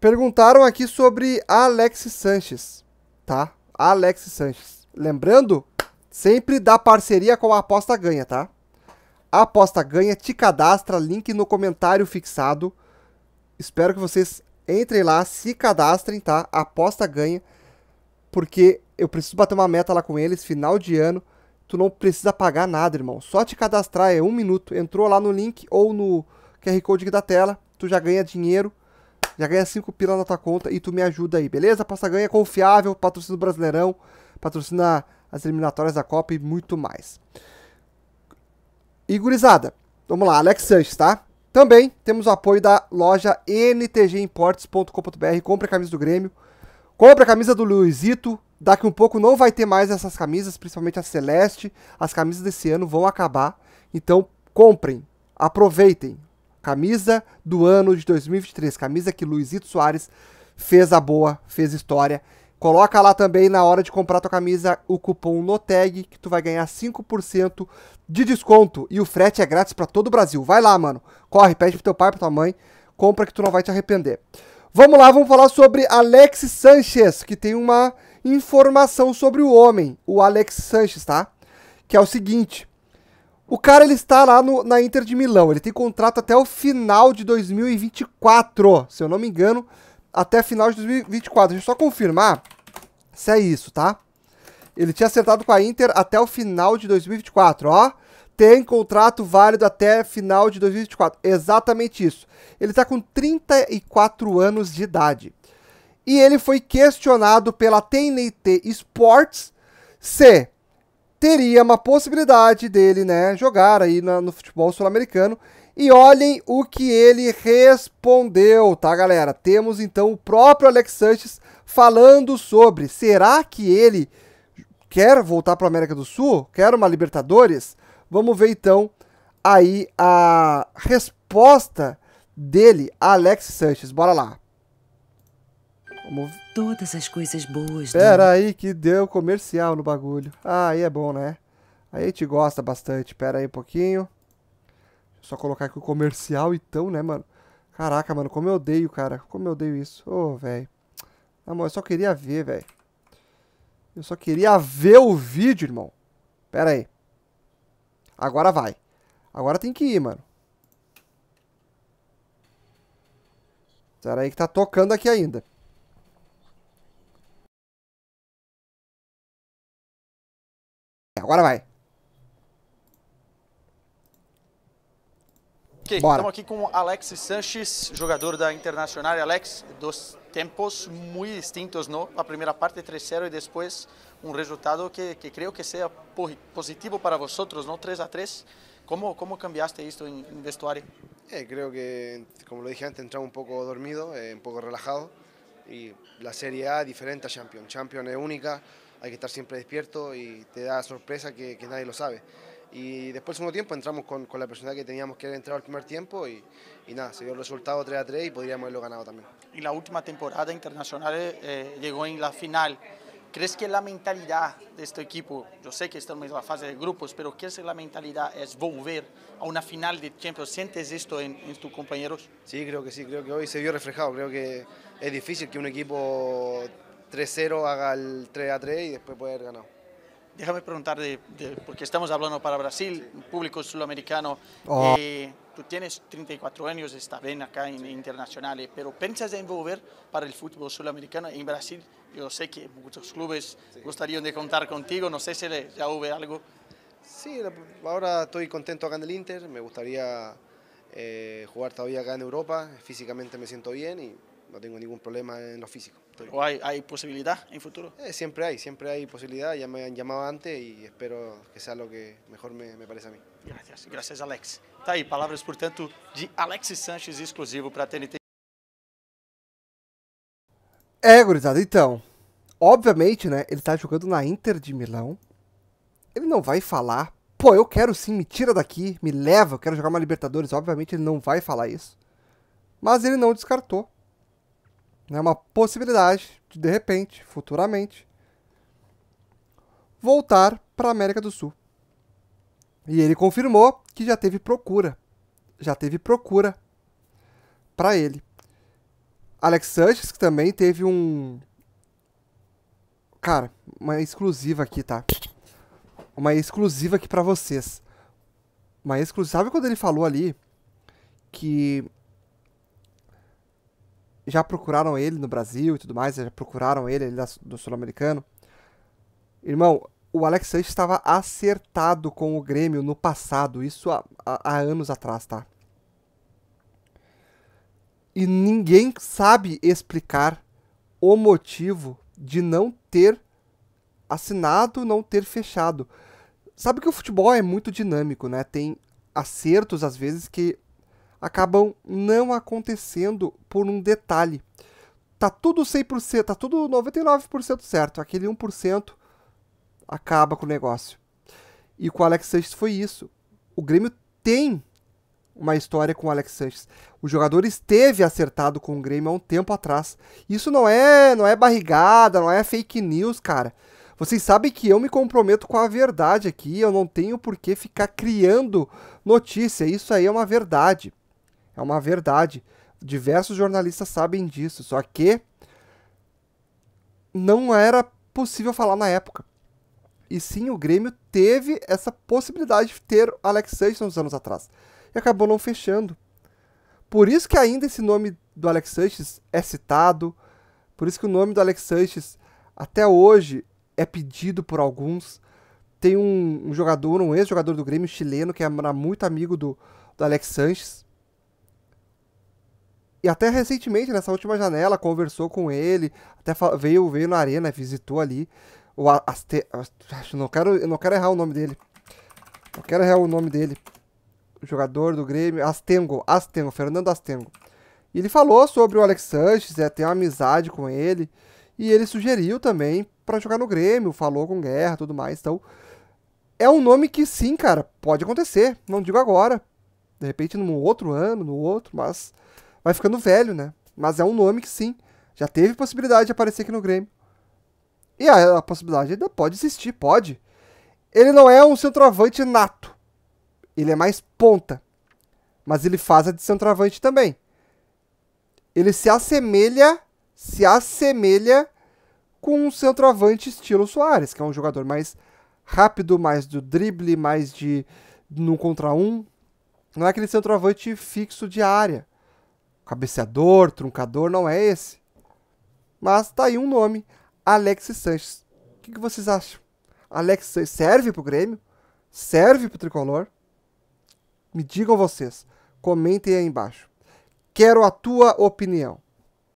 Perguntaram aqui sobre Alex Sanches, tá? Alex Sanches. Lembrando, sempre da parceria com a Aposta Ganha, tá? A Aposta Ganha, te cadastra, link no comentário fixado. Espero que vocês entrem lá, se cadastrem, tá? A aposta Ganha, porque eu preciso bater uma meta lá com eles, final de ano. Tu não precisa pagar nada, irmão. Só te cadastrar, é um minuto. Entrou lá no link ou no QR Code da tela, tu já ganha dinheiro já ganha 5 pila na tua conta e tu me ajuda aí, beleza? Passa ganha é confiável, patrocina o Brasileirão, patrocina as eliminatórias da Copa e muito mais. E vamos lá, Alex Sanches, tá? Também temos o apoio da loja ntgimportes.com.br. Compre a camisa do Grêmio, compre a camisa do Luizito. Daqui um pouco não vai ter mais essas camisas, principalmente a Celeste. As camisas desse ano vão acabar. Então comprem, aproveitem camisa do ano de 2023, camisa que Luizito Soares fez a boa, fez história. Coloca lá também na hora de comprar tua camisa o cupom NOTEG que tu vai ganhar 5% de desconto e o frete é grátis para todo o Brasil. Vai lá, mano. Corre, pede pro teu pai, pra tua mãe, compra que tu não vai te arrepender. Vamos lá, vamos falar sobre Alex Sanchez, que tem uma informação sobre o homem, o Alex Sanchez, tá? Que é o seguinte, o cara ele está lá no, na Inter de Milão, ele tem contrato até o final de 2024, se eu não me engano, até final de 2024. Deixa eu só confirmar se é isso, tá? Ele tinha acertado com a Inter até o final de 2024, ó. Tem contrato válido até final de 2024. Exatamente isso. Ele está com 34 anos de idade. E ele foi questionado pela TNT Sports se teria uma possibilidade dele, né, jogar aí na, no futebol sul-americano. E olhem o que ele respondeu, tá, galera? Temos então o próprio Alex Sanches falando sobre será que ele quer voltar para a América do Sul? Quer uma Libertadores? Vamos ver então aí a resposta dele, Alex Sanches. Bora lá. Como todas as coisas boas. Pera do... aí que deu comercial no bagulho. Ah, aí é bom, né? Aí a gente gosta bastante. Pera aí um pouquinho. Só colocar aqui o comercial então, né, mano? Caraca, mano, como eu odeio, cara. Como eu odeio isso. Ô, oh, velho. Amor, eu só queria ver, velho. Eu só queria ver o vídeo, irmão. Pera aí. Agora vai. Agora tem que ir, mano. Pera aí que tá tocando aqui ainda. ¡Ahora va. Eh. Estamos aquí con Alex Sanches, jugador da Internacional. Alex, dos tiempos muy distintos, ¿no? La primera parte 3-0 y después un resultado que, creo que sea positivo para vosotros, ¿no? 3-3. ¿Cómo, ¿Cómo cambiaste esto en, em, em vestuario? Eh, creo que, como lo dije antes, entramos un poco dormido, eh, un poco relajado. Y la Serie A diferente a Champions. Champions es única hay que estar siempre despierto y te da sorpresa que, nadie lo sabe. Y después del segundo tiempo entramos con, la personalidad que teníamos que haber entrado al primer tiempo y, nada, se dio el resultado 3 a 3 y podríamos haberlo ganado también. Y la última temporada internacional eh, eh, llegó en la final. ¿Crees que la mentalidad de este equipo, yo sé que estamos en la fase de grupos, pero ¿qué es la mentalidad? ¿Es volver a una final de Champions? ¿Sientes esto en, en, tus compañeros? Sí, creo que sí, creo que hoy se vio reflejado. Creo que es difícil que un equipo 3-0 haga el 3-3 y después puede haber ganado. Déjame preguntar, porque estamos hablando para Brasil, público sudamericano. Oh. Eh, tú tienes 34 años, está bien acá en internacionales, pero ¿piensas de volver para el fútbol sudamericano en Brasil? Yo sé que muchos clubes gustarían de contar contigo, no sé si ya hubo algo. Sí, ahora estoy contento acá en el Inter, me gustaría eh, jugar todavía acá en Europa, físicamente me siento bien y no tengo ningún problema en lo físico. Ou hay, hay posibilidad en futuro? Eh, siempre hay, siempre hay posibilidad. Ya me han llamado antes y espero que sea lo que mejor me, me parece a mí. Gracias, gracias Alex. Tá aí, palavras, portanto, de Alex Sanches, exclusivo para a TNT. É, gurizada, então, obviamente, né, ele tá jogando na Inter de Milão, ele não vai falar, pô, eu quero sim, me tira daqui, me leva, eu quero jogar uma Libertadores, obviamente ele não vai falar isso, mas ele não descartou né, uma possibilidade de, de repente, futuramente, voltar para a América do Sul. E ele confirmou que já teve procura. Já teve procura para ele. Alex Sanches, que também teve um. Cara, uma exclusiva aqui, tá? Uma exclusiva aqui para vocês. Uma exclusiva. Sabe quando ele falou ali que já procuraram ele no Brasil e tudo mais, já procuraram ele, ali é do Sul-Americano. Irmão, o Alex Sanches estava acertado com o Grêmio no passado, isso há, há anos atrás, tá? E ninguém sabe explicar o motivo de não ter assinado, não ter fechado. Sabe que o futebol é muito dinâmico, né? Tem acertos às vezes que acabam não acontecendo por um detalhe. Tá tudo 100%, tá tudo 99% certo, aquele 1% acaba com o negócio. E com o Alex Sanches foi isso. O Grêmio tem uma história com o Alex Sanches. O jogador esteve acertado com o Grêmio há um tempo atrás. Isso não é, não é barrigada, não é fake news, cara. Vocês sabem que eu me comprometo com a verdade aqui, eu não tenho por que ficar criando notícia. Isso aí é uma verdade. É uma verdade. Diversos jornalistas sabem disso, só que não era possível falar na época. E sim, o Grêmio teve essa possibilidade de ter Alex Sanches uns anos atrás. E acabou não fechando. Por isso que ainda esse nome do Alex Sanches é citado, por isso que o nome do Alex Sanches até hoje é pedido por alguns. Tem um, um jogador, um ex-jogador do Grêmio chileno, que é muito amigo do, do Alex Sanches e até recentemente, nessa última janela, conversou com ele, até veio, veio na arena, visitou ali. O Aste... Não quero, não quero errar o nome dele. Não quero errar o nome dele. O jogador do Grêmio, Astengo, Astengo, Fernando Astengo. E ele falou sobre o Alex Sanches, é, tem uma amizade com ele. E ele sugeriu também para jogar no Grêmio, falou com guerra tudo mais. Então, é um nome que sim, cara, pode acontecer. Não digo agora. De repente, num outro ano, no outro, mas vai ficando velho, né? Mas é um nome que sim, já teve possibilidade de aparecer aqui no Grêmio. E a, a possibilidade ainda pode existir, pode. Ele não é um centroavante nato. Ele é mais ponta. Mas ele faz a de centroavante também. Ele se assemelha, se assemelha com um centroavante estilo Soares, que é um jogador mais rápido, mais do drible, mais de no contra um. Não é aquele centroavante fixo de área cabeceador, truncador, não é esse. Mas tá aí um nome, Alex Sanches. O que, que, vocês acham? Alex Sanches serve pro Grêmio? Serve pro Tricolor? Me digam vocês. Comentem aí embaixo. Quero a tua opinião.